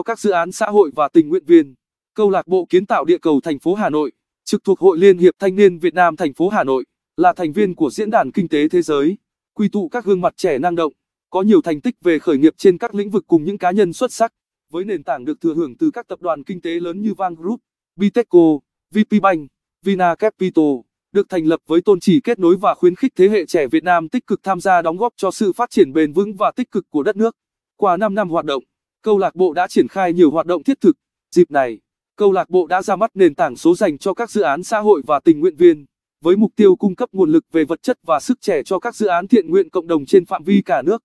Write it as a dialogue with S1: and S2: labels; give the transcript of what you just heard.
S1: cho các dự án xã hội và tình nguyện viên. Câu lạc bộ kiến tạo địa cầu thành phố Hà Nội, trực thuộc Hội Liên hiệp Thanh niên Việt Nam thành phố Hà Nội, là thành viên của diễn đàn kinh tế thế giới, quy tụ các gương mặt trẻ năng động, có nhiều thành tích về khởi nghiệp trên các lĩnh vực cùng những cá nhân xuất sắc, với nền tảng được thừa hưởng từ các tập đoàn kinh tế lớn như Vang Group, Bitexco, VPBank, Vina Capital, được thành lập với tôn chỉ kết nối và khuyến khích thế hệ trẻ Việt Nam tích cực tham gia đóng góp cho sự phát triển bền vững và tích cực của đất nước. Qua 5 năm hoạt động, câu lạc bộ đã triển khai nhiều hoạt động thiết thực. Dịp này, câu lạc bộ đã ra mắt nền tảng số dành cho các dự án xã hội và tình nguyện viên, với mục tiêu cung cấp nguồn lực về vật chất và sức trẻ cho các dự án thiện nguyện cộng đồng trên phạm vi cả nước.